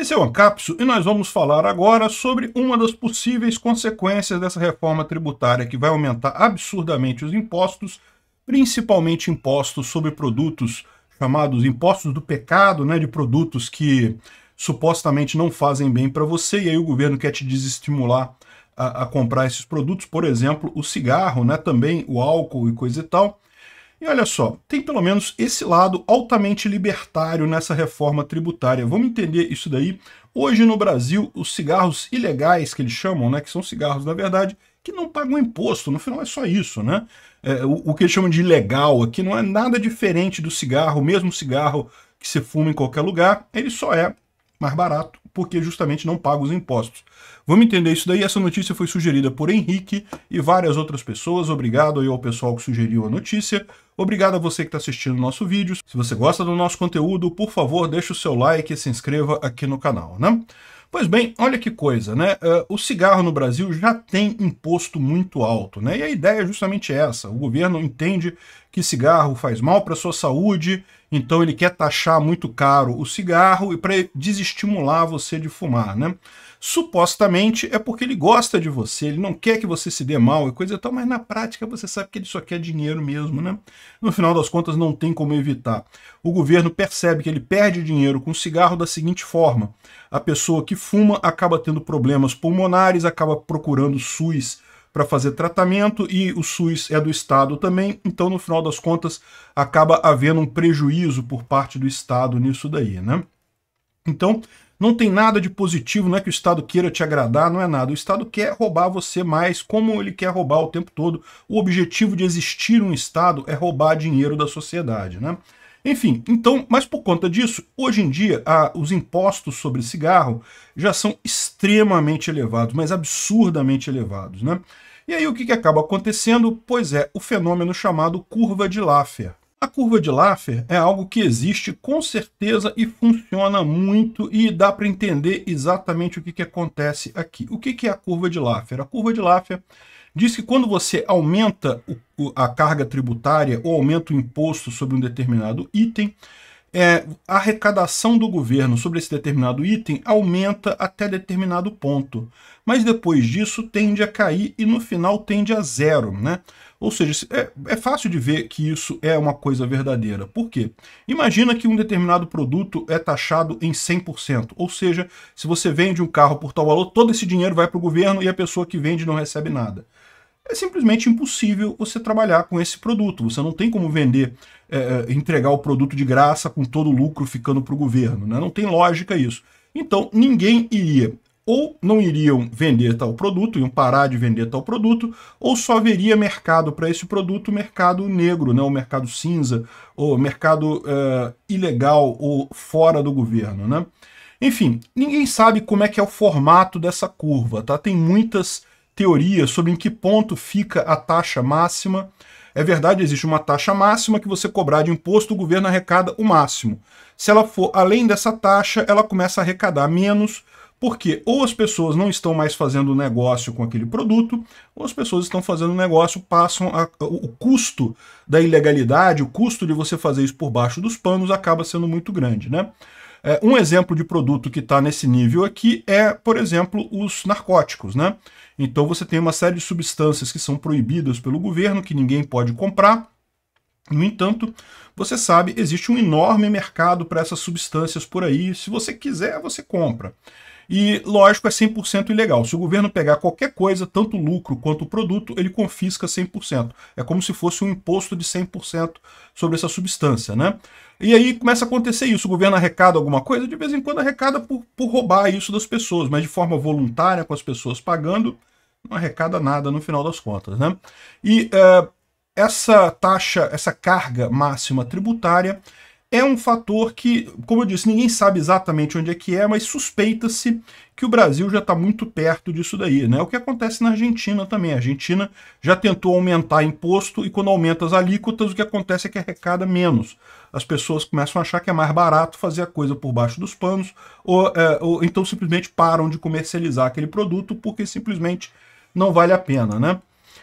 Esse é o Ancapso e nós vamos falar agora sobre uma das possíveis consequências dessa reforma tributária que vai aumentar absurdamente os impostos, principalmente impostos sobre produtos chamados impostos do pecado, né, de produtos que supostamente não fazem bem para você e aí o governo quer te desestimular a, a comprar esses produtos, por exemplo, o cigarro, né, também o álcool e coisa e tal. E olha só, tem pelo menos esse lado altamente libertário nessa reforma tributária. Vamos entender isso daí. Hoje no Brasil, os cigarros ilegais que eles chamam, né, que são cigarros na verdade, que não pagam imposto, no final é só isso, né? É, o, o que eles chamam de ilegal aqui não é nada diferente do cigarro, mesmo cigarro que se fuma em qualquer lugar, ele só é mais barato, porque justamente não paga os impostos. Vamos entender isso daí. Essa notícia foi sugerida por Henrique e várias outras pessoas. Obrigado aí ao pessoal que sugeriu a notícia. Obrigado a você que está assistindo o nosso vídeo. Se você gosta do nosso conteúdo, por favor, deixe o seu like e se inscreva aqui no canal, né? Pois bem, olha que coisa, né? Uh, o cigarro no Brasil já tem imposto muito alto, né? E a ideia é justamente essa. O governo entende que cigarro faz mal para sua saúde, então ele quer taxar muito caro o cigarro e para desestimular você de fumar, né? supostamente é porque ele gosta de você, ele não quer que você se dê mal e coisa e tal, mas na prática você sabe que ele só quer dinheiro mesmo, né? No final das contas não tem como evitar. O governo percebe que ele perde dinheiro com cigarro da seguinte forma: a pessoa que fuma acaba tendo problemas pulmonares, acaba procurando SUS para fazer tratamento e o SUS é do Estado também, então no final das contas acaba havendo um prejuízo por parte do Estado nisso daí, né? Então, não tem nada de positivo, não é que o Estado queira te agradar, não é nada. O Estado quer roubar você mais, como ele quer roubar o tempo todo. O objetivo de existir um Estado é roubar dinheiro da sociedade, né? Enfim, então, mas por conta disso, hoje em dia, a, os impostos sobre cigarro já são extremamente elevados, mas absurdamente elevados, né? E aí o que, que acaba acontecendo? Pois é, o fenômeno chamado curva de Laffer, a curva de Laffer é algo que existe com certeza e funciona muito e dá para entender exatamente o que, que acontece aqui. O que, que é a curva de Laffer? A curva de Laffer diz que quando você aumenta o, a carga tributária ou aumenta o imposto sobre um determinado item, é, a arrecadação do governo sobre esse determinado item aumenta até determinado ponto. Mas depois disso tende a cair e no final tende a zero, né? Ou seja, é, é fácil de ver que isso é uma coisa verdadeira. Por quê? Imagina que um determinado produto é taxado em 100%. Ou seja, se você vende um carro por tal valor, todo esse dinheiro vai para o governo e a pessoa que vende não recebe nada é simplesmente impossível você trabalhar com esse produto. Você não tem como vender, é, é entregar o produto de graça com todo o lucro ficando para o governo. Né? Não tem lógica isso. Então, ninguém iria ou não iriam vender tal produto, iam parar de vender tal produto, ou só haveria mercado para esse produto, mercado negro, né, o mercado cinza, ou mercado eh, ilegal ou fora do governo. Né? Enfim, ninguém sabe como é que é o formato dessa curva. Tá? Tem muitas teorias sobre em que ponto fica a taxa máxima. É verdade, existe uma taxa máxima que você cobrar de imposto, o governo arrecada o máximo. Se ela for além dessa taxa, ela começa a arrecadar menos, porque ou as pessoas não estão mais fazendo negócio com aquele produto, ou as pessoas estão fazendo negócio, passam a, o custo da ilegalidade, o custo de você fazer isso por baixo dos panos acaba sendo muito grande, né? É, um exemplo de produto que está nesse nível aqui é, por exemplo, os narcóticos, né? Então você tem uma série de substâncias que são proibidas pelo governo, que ninguém pode comprar, no entanto, você sabe, existe um enorme mercado para essas substâncias por aí. Se você quiser, você compra. E, lógico, é 100% ilegal. Se o governo pegar qualquer coisa, tanto lucro quanto produto, ele confisca 100%. É como se fosse um imposto de 100% sobre essa substância, né? E aí começa a acontecer isso. O governo arrecada alguma coisa, de vez em quando arrecada por, por roubar isso das pessoas, mas de forma voluntária, com as pessoas pagando, não arrecada nada no final das contas, né? E uh, essa taxa, essa carga máxima tributária, é um fator que, como eu disse, ninguém sabe exatamente onde é que é, mas suspeita-se que o Brasil já está muito perto disso daí. Né? O que acontece na Argentina também. A Argentina já tentou aumentar imposto e quando aumenta as alíquotas, o que acontece é que arrecada menos. As pessoas começam a achar que é mais barato fazer a coisa por baixo dos panos, ou, é, ou então simplesmente param de comercializar aquele produto porque simplesmente não vale a pena. Né?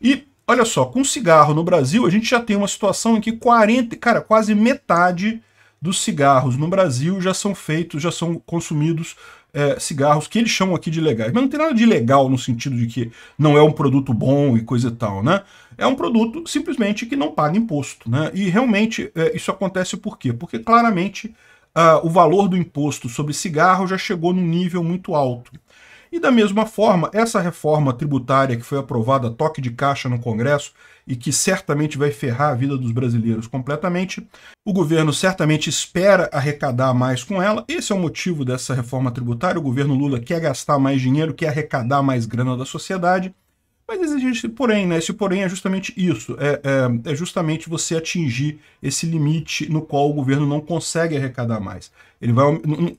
E Olha só, com cigarro no Brasil, a gente já tem uma situação em que 40, cara, quase metade dos cigarros no Brasil já são feitos, já são consumidos é, cigarros que eles chamam aqui de legais. Mas não tem nada de legal no sentido de que não é um produto bom e coisa e tal, né? É um produto simplesmente que não paga imposto, né? E realmente é, isso acontece por quê? Porque claramente ah, o valor do imposto sobre cigarro já chegou num nível muito alto. E da mesma forma, essa reforma tributária que foi aprovada a toque de caixa no Congresso e que certamente vai ferrar a vida dos brasileiros completamente, o governo certamente espera arrecadar mais com ela. Esse é o motivo dessa reforma tributária. O governo Lula quer gastar mais dinheiro, quer arrecadar mais grana da sociedade. Mas existe esse porém, né? Esse porém é justamente isso. É, é, é, justamente você atingir esse limite no qual o governo não consegue arrecadar mais. Ele vai.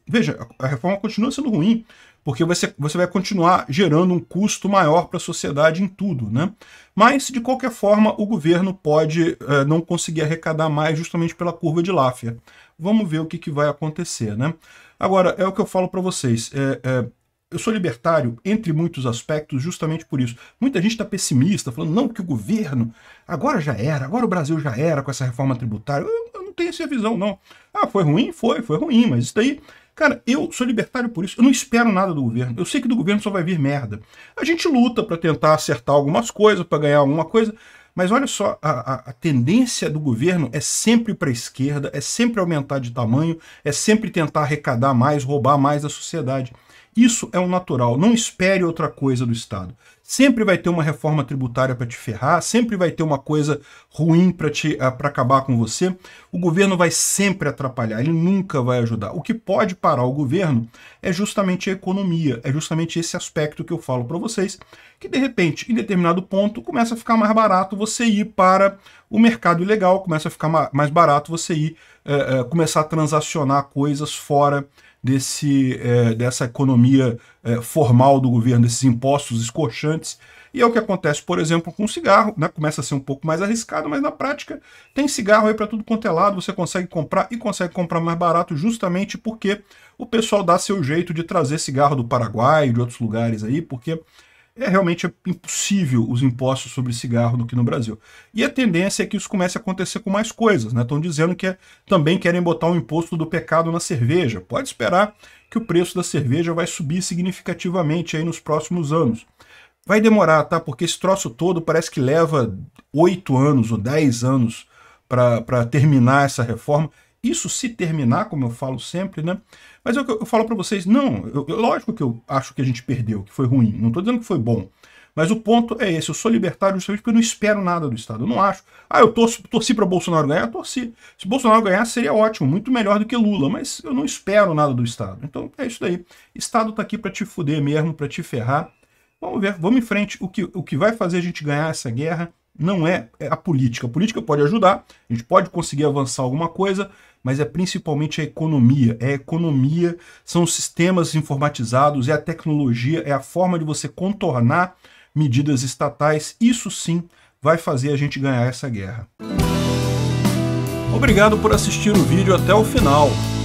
veja, a reforma continua sendo ruim, porque você, você vai continuar gerando um custo maior para a sociedade em tudo. Né? Mas, de qualquer forma, o governo pode é, não conseguir arrecadar mais justamente pela curva de Laffer. Vamos ver o que, que vai acontecer. Né? Agora, é o que eu falo para vocês. É, é, eu sou libertário, entre muitos aspectos, justamente por isso. Muita gente está pessimista, falando, não, que o governo agora já era, agora o Brasil já era com essa reforma tributária. Eu, eu não tenho essa visão, não. Ah, foi ruim? Foi, foi ruim, mas isso daí Cara, eu sou libertário por isso. Eu não espero nada do governo. Eu sei que do governo só vai vir merda. A gente luta para tentar acertar algumas coisas, para ganhar alguma coisa. Mas olha só, a, a, a tendência do governo é sempre para a esquerda, é sempre aumentar de tamanho, é sempre tentar arrecadar mais, roubar mais da sociedade. Isso é um natural. Não espere outra coisa do Estado. Sempre vai ter uma reforma tributária para te ferrar, sempre vai ter uma coisa ruim para te eh, para acabar com você. O governo vai sempre atrapalhar, ele nunca vai ajudar. O que pode parar o governo é justamente a economia, é justamente esse aspecto que eu falo para vocês, que de repente, em determinado ponto, começa a ficar mais barato você ir para o mercado ilegal, começa a ficar mais barato você ir eh, eh, começar a transacionar coisas fora desse dessa economia formal do governo, desses impostos escorchantes antes. E é o que acontece, por exemplo, com o cigarro, né? Começa a ser um pouco mais arriscado, mas na prática tem cigarro aí para tudo quanto é lado, você consegue comprar e consegue comprar mais barato justamente porque o pessoal dá seu jeito de trazer cigarro do Paraguai, de outros lugares aí, porque é realmente impossível os impostos sobre cigarro do que no Brasil. E a tendência é que isso comece a acontecer com mais coisas, né? Estão dizendo que é, também querem botar um imposto do pecado na cerveja. Pode esperar que o preço da cerveja vai subir significativamente aí nos próximos anos. Vai demorar, tá? Porque esse troço todo parece que leva oito anos ou dez anos para terminar essa reforma. Isso se terminar, como eu falo sempre, né? Mas é eu, eu falo para vocês, não, eu, lógico que eu acho que a gente perdeu, que foi ruim. Não estou dizendo que foi bom. Mas o ponto é esse, eu sou libertário justamente porque eu não espero nada do Estado, eu não acho. Ah, eu torço, torci para Bolsonaro ganhar? Torci. Se Bolsonaro ganhar, seria ótimo, muito melhor do que Lula, mas eu não espero nada do Estado. Então é isso daí. Estado tá aqui para te fuder mesmo, para te ferrar, Vamos ver, vamos em frente. O que, o que vai fazer a gente ganhar essa guerra não é, é a política. A política pode ajudar, a gente pode conseguir avançar alguma coisa, mas é principalmente a economia. É a economia, são os sistemas informatizados, é a tecnologia, é a forma de você contornar medidas estatais. Isso sim vai fazer a gente ganhar essa guerra. Obrigado por assistir o vídeo até o final.